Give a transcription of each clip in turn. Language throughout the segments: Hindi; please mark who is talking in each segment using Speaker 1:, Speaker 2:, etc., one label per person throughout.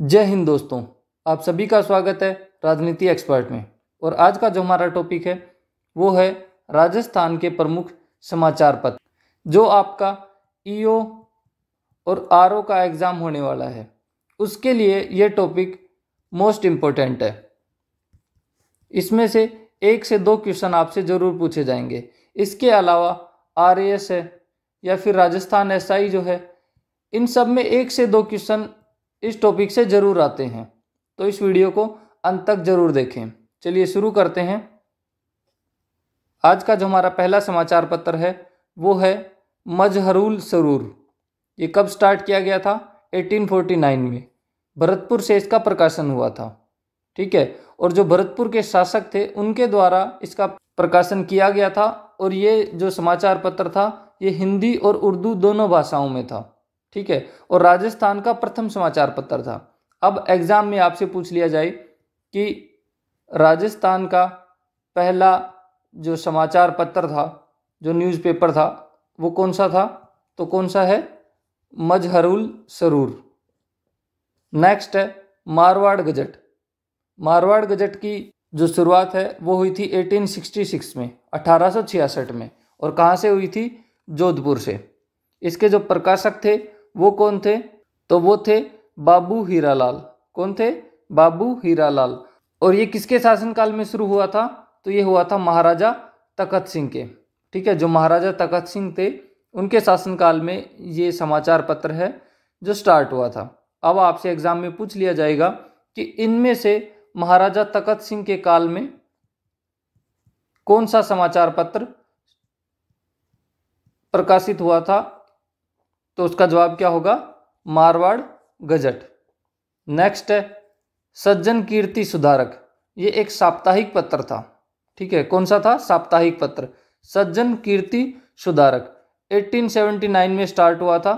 Speaker 1: जय हिंद दोस्तों आप सभी का स्वागत है राजनीति एक्सपर्ट में और आज का जो हमारा टॉपिक है वो है राजस्थान के प्रमुख समाचार पत्र जो आपका ईओ और आरओ का एग्ज़ाम होने वाला है उसके लिए ये टॉपिक मोस्ट इम्पोर्टेंट है इसमें से एक से दो क्वेश्चन आपसे ज़रूर पूछे जाएंगे इसके अलावा आर है या फिर राजस्थान एस जो है इन सब में एक से दो क्वेश्चन इस टॉपिक से ज़रूर आते हैं तो इस वीडियो को अंत तक ज़रूर देखें चलिए शुरू करते हैं आज का जो हमारा पहला समाचार पत्र है वो है मजहरुल सरूर ये कब स्टार्ट किया गया था 1849 में भरतपुर से इसका प्रकाशन हुआ था ठीक है और जो भरतपुर के शासक थे उनके द्वारा इसका प्रकाशन किया गया था और ये जो समाचार पत्र था ये हिंदी और उर्दू दोनों भाषाओं में था ठीक है और राजस्थान का प्रथम समाचार पत्र था अब एग्जाम में आपसे पूछ लिया जाए कि राजस्थान का पहला जो समाचार पत्र था जो न्यूज़पेपर था वो कौन सा था तो कौन सा है मजहरुल सरूर नेक्स्ट है मारवाड़ गजट मारवाड़ गजट की जो शुरुआत है वो हुई थी 1866 में 1866 में और कहाँ से हुई थी जोधपुर से इसके जो प्रकाशक थे वो कौन थे तो वो थे बाबू हीरालाल कौन थे बाबू हीरालाल और ये किसके शासनकाल में शुरू हुआ था तो ये हुआ था महाराजा तखत सिंह के ठीक है जो महाराजा तखत सिंह थे उनके शासनकाल में ये समाचार पत्र है जो स्टार्ट हुआ था अब आपसे एग्जाम में पूछ लिया जाएगा कि इनमें से महाराजा तखत सिंह के काल में कौन सा समाचार पत्र प्रकाशित हुआ था तो उसका जवाब क्या होगा मारवाड़ गजट नेक्स्ट है सज्जन कीर्ति सुधारक ये एक साप्ताहिक पत्र था ठीक है कौन सा था साप्ताहिक पत्र सज्जन कीर्ति सुधारक 1879 में स्टार्ट हुआ था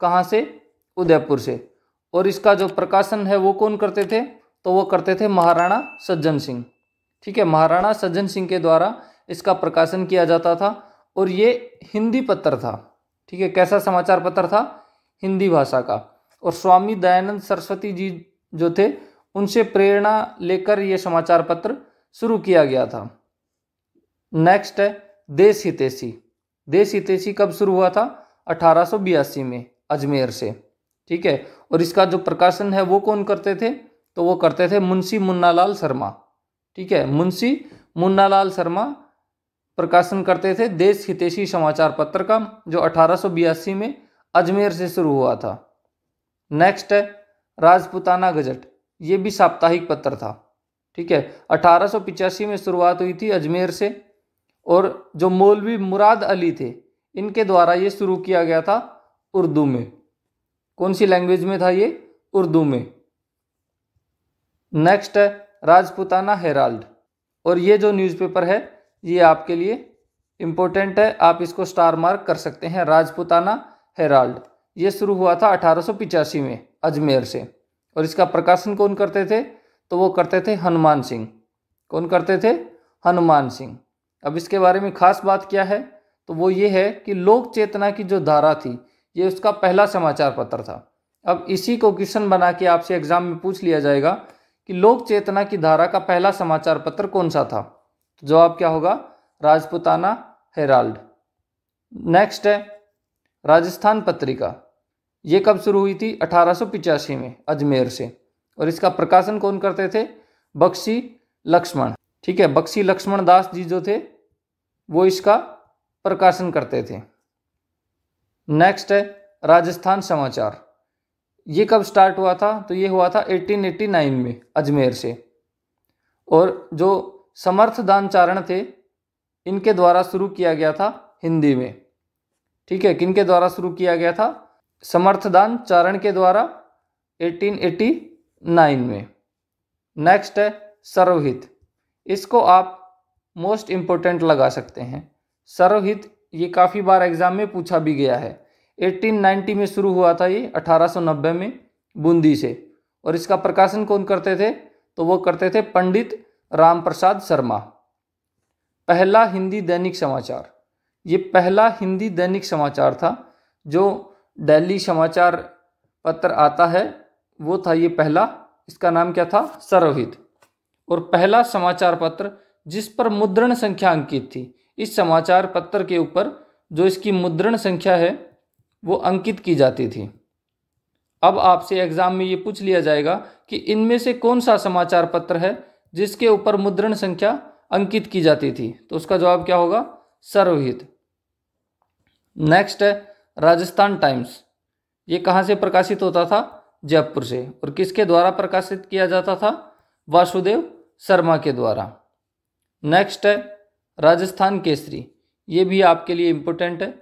Speaker 1: कहाँ से उदयपुर से और इसका जो प्रकाशन है वो कौन करते थे तो वो करते थे महाराणा सज्जन सिंह ठीक है महाराणा सज्जन सिंह के द्वारा इसका प्रकाशन किया जाता था और ये हिंदी पत्र था ठीक है कैसा समाचार पत्र था हिंदी भाषा का और स्वामी दयानंद सरस्वती जी जो थे उनसे प्रेरणा लेकर यह समाचार पत्र शुरू किया गया था नेक्स्ट है देश हितेशी देश हितेशी कब शुरू हुआ था अठारह में अजमेर से ठीक है और इसका जो प्रकाशन है वो कौन करते थे तो वो करते थे मुंशी मुन्नालाल शर्मा ठीक है मुंशी मुन्नालाल शर्मा प्रकाशन करते थे देश हितेशी समाचार पत्र का जो अठारह में अजमेर से शुरू हुआ था नेक्स्ट है राजपुताना गजट ये भी साप्ताहिक पत्र था ठीक है अठारह में शुरुआत हुई थी अजमेर से और जो मौलवी मुराद अली थे इनके द्वारा ये शुरू किया गया था उर्दू में कौन सी लैंग्वेज में था ये उर्दू में नेक्स्ट है राजपुताना हेराल्ड और ये जो न्यूज़पेपर है ये आपके लिए इम्पोर्टेंट है आप इसको स्टार मार्क कर सकते हैं राजपुताना हेराल्ड ये शुरू हुआ था अठारह में अजमेर से और इसका प्रकाशन कौन करते थे तो वो करते थे हनुमान सिंह कौन करते थे हनुमान सिंह अब इसके बारे में खास बात क्या है तो वो ये है कि लोक चेतना की जो धारा थी ये उसका पहला समाचार पत्र था अब इसी को क्वेश्चन बना के आपसे एग्जाम में पूछ लिया जाएगा कि लोक चेतना की धारा का पहला समाचार पत्र कौन सा था तो जवाब क्या होगा राजपुताना हेराल्ड नेक्स्ट है राजस्थान पत्रिका ये कब शुरू हुई थी अठारह में अजमेर से और इसका प्रकाशन कौन करते थे बक्सी लक्ष्मण ठीक है बक्सी लक्ष्मण दास जी जो थे वो इसका प्रकाशन करते थे नेक्स्ट है राजस्थान समाचार ये कब स्टार्ट हुआ था तो ये हुआ था 1889 में अजमेर से और जो समर्थ चारण थे इनके द्वारा शुरू किया गया था हिंदी में ठीक है किन के द्वारा शुरू किया गया था दान चारण के द्वारा 1889 में नेक्स्ट है सर्वहित इसको आप मोस्ट इम्पोर्टेंट लगा सकते हैं सर्वहित ये काफ़ी बार एग्जाम में पूछा भी गया है 1890 में शुरू हुआ था ये 1890 में बूंदी से और इसका प्रकाशन कौन करते थे तो वो करते थे पंडित राम प्रसाद शर्मा पहला हिंदी दैनिक समाचार ये पहला हिंदी दैनिक समाचार था जो दिल्ली समाचार पत्र आता है वो था ये पहला इसका नाम क्या था सर्वहित और पहला समाचार पत्र जिस पर मुद्रण संख्या अंकित थी इस समाचार पत्र के ऊपर जो इसकी मुद्रण संख्या है वो अंकित की जाती थी अब आपसे एग्ज़ाम में ये पूछ लिया जाएगा कि इनमें से कौन सा समाचार पत्र है जिसके ऊपर मुद्रण संख्या अंकित की जाती थी तो उसका जवाब क्या होगा सर्वहित नेक्स्ट है राजस्थान टाइम्स ये कहाँ से प्रकाशित होता था जयपुर से और किसके द्वारा प्रकाशित किया जाता था वासुदेव शर्मा के द्वारा नेक्स्ट है राजस्थान केसरी ये भी आपके लिए इम्पोर्टेंट है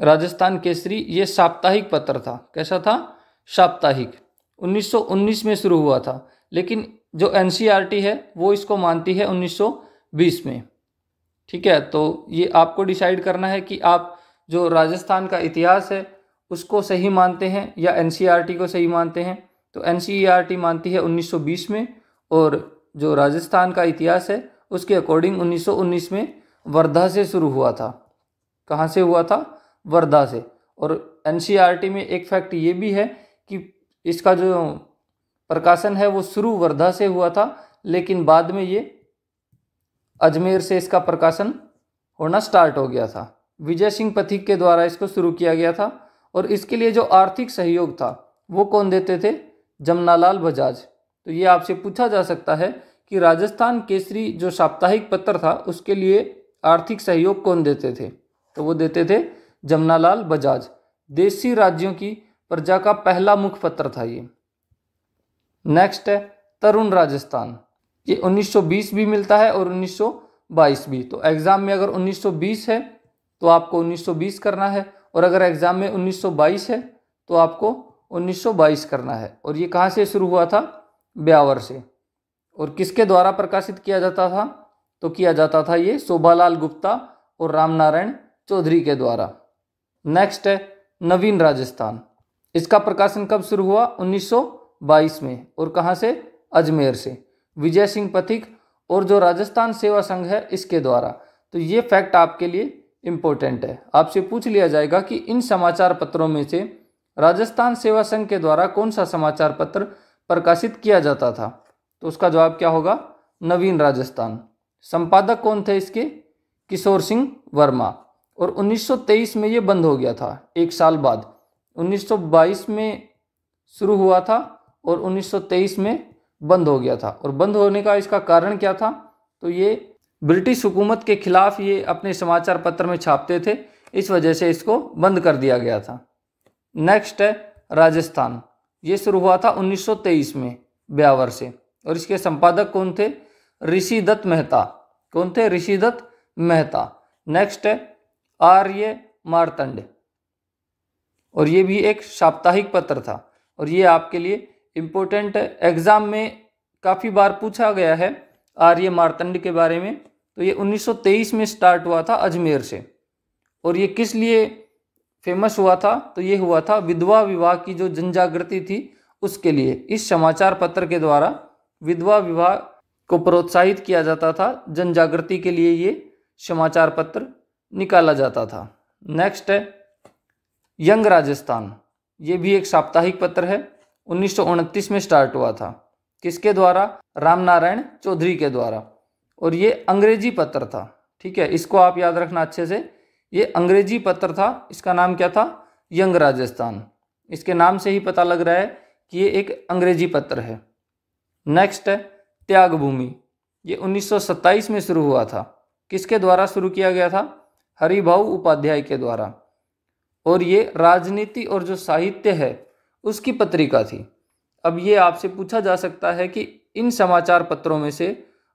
Speaker 1: राजस्थान केसरी ये साप्ताहिक पत्र था कैसा था साप्ताहिक 1919 में शुरू हुआ था लेकिन जो एन e है वो इसको मानती है 1920 में ठीक है तो ये आपको डिसाइड करना है कि आप जो राजस्थान का इतिहास है उसको सही मानते हैं या एन e को सही मानते हैं तो एन e मानती है 1920 में और जो राजस्थान का इतिहास है उसके अकॉर्डिंग 1919 में वर्धा से शुरू हुआ था कहाँ से हुआ था वर्धा से और एन में एक फैक्ट ये भी है कि इसका जो प्रकाशन है वो शुरू वर्धा से हुआ था लेकिन बाद में ये अजमेर से इसका प्रकाशन होना स्टार्ट हो गया था विजय सिंह पथिक के द्वारा इसको शुरू किया गया था और इसके लिए जो आर्थिक सहयोग था वो कौन देते थे जमनालाल बजाज तो ये आपसे पूछा जा सकता है कि राजस्थान केसरी जो साप्ताहिक पत्र था उसके लिए आर्थिक सहयोग कौन देते थे तो वो देते थे जमनालाल बजाज देसी राज्यों की प्रजा का पहला पत्र था ये नेक्स्ट है तरुण राजस्थान ये 1920 भी मिलता है और 1922 भी तो एग्ज़ाम में अगर 1920 है तो आपको 1920 करना है और अगर एग्ज़ाम में 1922 है तो आपको 1922 करना है और ये कहाँ से शुरू हुआ था ब्यावर से और किसके द्वारा प्रकाशित किया जाता था तो किया जाता था ये शोभालाल गुप्ता और रामनारायण चौधरी के द्वारा नेक्स्ट है नवीन राजस्थान इसका प्रकाशन कब शुरू हुआ 1900 बाईस में और कहाँ से अजमेर से विजय सिंह पथिक और जो राजस्थान सेवा संघ है इसके द्वारा तो ये फैक्ट आपके लिए इम्पोर्टेंट है आपसे पूछ लिया जाएगा कि इन समाचार पत्रों में से राजस्थान सेवा संघ के द्वारा कौन सा समाचार पत्र प्रकाशित किया जाता था तो उसका जवाब क्या होगा नवीन राजस्थान संपादक कौन थे इसके किशोर सिंह वर्मा और 1923 में ये बंद हो गया था एक साल बाद 1922 में शुरू हुआ था और 1923 में बंद हो गया था और बंद होने का इसका कारण क्या था तो ये ब्रिटिश हुकूमत के खिलाफ ये अपने समाचार पत्र में छापते थे इस वजह से इसको बंद कर दिया गया था नेक्स्ट है राजस्थान ये शुरू हुआ था 1923 में ब्यावर से और इसके संपादक कौन थे ऋषि दत्त मेहता कौन थे ऋषि दत्त मेहता नेक्स्ट है आर्य मारतंड और ये भी एक साप्ताहिक पत्र था और ये आपके लिए इम्पोर्टेंट एग्ज़ाम में काफ़ी बार पूछा गया है आर्य मारतंड के बारे में तो ये 1923 में स्टार्ट हुआ था अजमेर से और ये किस लिए फेमस हुआ था तो ये हुआ था विधवा विवाह की जो जनजागृति थी उसके लिए इस समाचार पत्र के द्वारा विधवा विवाह को प्रोत्साहित किया जाता था जनजागृति के लिए ये समाचार पत्र निकाला जाता था नेक्स्ट है यंग राजस्थान ये भी एक साप्ताहिक पत्र है 1929 में स्टार्ट हुआ था किसके द्वारा रामनारायण चौधरी के द्वारा और ये अंग्रेजी पत्र था ठीक है इसको आप याद रखना अच्छे से ये अंग्रेजी पत्र था इसका नाम क्या था यंग राजस्थान इसके नाम से ही पता लग रहा है कि ये एक अंग्रेजी पत्र है नेक्स्ट है त्याग भूमि ये 1927 में शुरू हुआ था किसके द्वारा शुरू किया गया था हरिभा उपाध्याय के द्वारा और ये राजनीति और जो साहित्य है उसकी पत्रिका थी अब ये आपसे पूछा जा सकता है कि इन समाचार पत्रों में से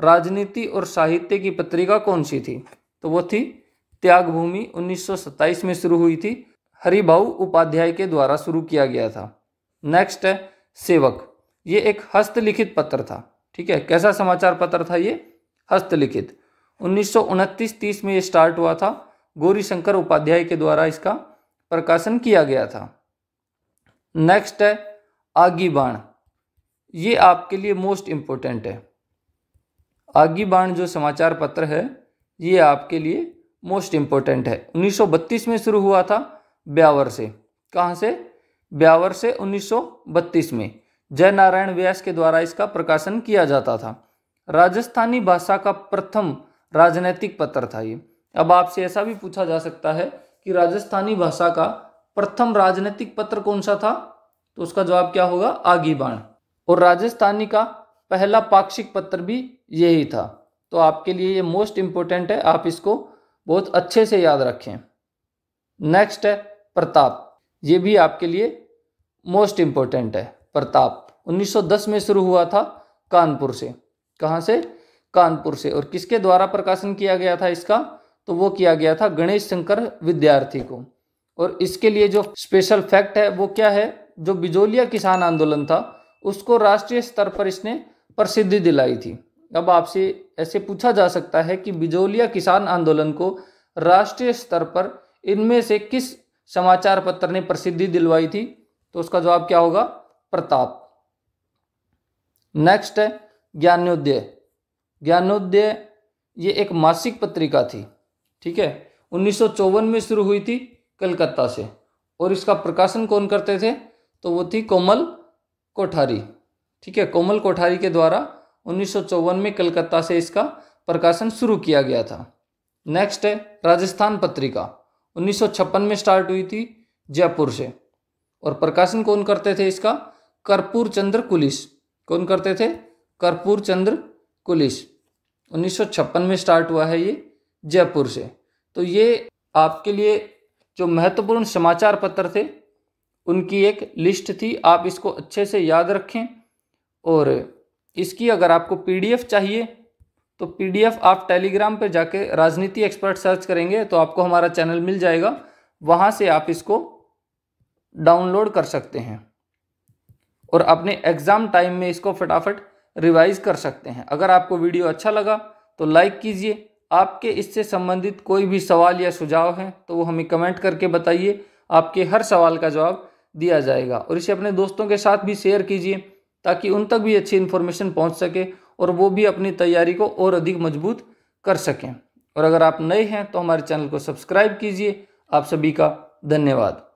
Speaker 1: राजनीति और साहित्य की पत्रिका कौन सी थी तो वो थी त्याग भूमि 1927 में शुरू हुई थी हरिभा उपाध्याय के द्वारा शुरू किया गया था नेक्स्ट है सेवक ये एक हस्तलिखित पत्र था ठीक है कैसा समाचार पत्र था ये हस्तलिखित उन्नीस सौ में ये स्टार्ट हुआ था गौरी शंकर उपाध्याय के द्वारा इसका प्रकाशन किया गया था नेक्स्ट है आगी बाण ये आपके लिए मोस्ट इम्पोर्टेंट है आगी बाण जो समाचार पत्र है ये आपके लिए मोस्ट इम्पोर्टेंट है 1932 में शुरू हुआ था ब्यावर से कहाँ से ब्यावर से 1932 में जय नारायण व्यास के द्वारा इसका प्रकाशन किया जाता था राजस्थानी भाषा का प्रथम राजनैतिक पत्र था ये अब आपसे ऐसा भी पूछा जा सकता है कि राजस्थानी भाषा का प्रथम राजनीतिक पत्र कौन सा था तो उसका जवाब क्या होगा आगी बाण और राजस्थानी का पहला पाक्षिक पत्र भी यही था तो आपके लिए ये मोस्ट इम्पोर्टेंट है आप इसको बहुत अच्छे से याद रखें नेक्स्ट है प्रताप ये भी आपके लिए मोस्ट इम्पोर्टेंट है प्रताप 1910 में शुरू हुआ था कानपुर से कहाँ से कानपुर से और किसके द्वारा प्रकाशन किया गया था इसका तो वो किया गया था गणेश शंकर विद्यार्थी को और इसके लिए जो स्पेशल फैक्ट है वो क्या है जो बिजोलिया किसान आंदोलन था उसको राष्ट्रीय स्तर पर इसने प्रसिद्धि दिलाई थी अब आपसे ऐसे पूछा जा सकता है कि बिजोलिया किसान आंदोलन को राष्ट्रीय स्तर पर इनमें से किस समाचार पत्र ने प्रसिद्धि दिलवाई थी तो उसका जवाब क्या होगा प्रताप नेक्स्ट है ज्ञानोदय ज्ञानोदय ये एक मासिक पत्रिका थी ठीक है उन्नीस में शुरू हुई थी कलकत्ता से और इसका प्रकाशन कौन करते थे तो वो थी कोमल कोठारी ठीक है कोमल कोठारी के द्वारा उन्नीस में कलकत्ता से इसका प्रकाशन शुरू किया गया था नेक्स्ट है राजस्थान पत्रिका उन्नीस में स्टार्ट हुई थी जयपुर से और प्रकाशन कौन करते थे इसका कर्पूर चंद्र कुलिस कौन करते थे कर्पूर चंद्र कुलिस उन्नीस में स्टार्ट हुआ है ये जयपुर से तो ये आपके लिए जो महत्वपूर्ण समाचार पत्र थे उनकी एक लिस्ट थी आप इसको अच्छे से याद रखें और इसकी अगर आपको पीडीएफ चाहिए तो पीडीएफ आप टेलीग्राम पर जाके राजनीति एक्सपर्ट सर्च करेंगे तो आपको हमारा चैनल मिल जाएगा वहाँ से आप इसको डाउनलोड कर सकते हैं और अपने एग्ज़ाम टाइम में इसको फटाफट रिवाइज कर सकते हैं अगर आपको वीडियो अच्छा लगा तो लाइक कीजिए आपके इससे संबंधित कोई भी सवाल या सुझाव हैं तो वो हमें कमेंट करके बताइए आपके हर सवाल का जवाब दिया जाएगा और इसे अपने दोस्तों के साथ भी शेयर कीजिए ताकि उन तक भी अच्छी इन्फॉर्मेशन पहुंच सके और वो भी अपनी तैयारी को और अधिक मजबूत कर सकें और अगर आप नए हैं तो हमारे चैनल को सब्सक्राइब कीजिए आप सभी का धन्यवाद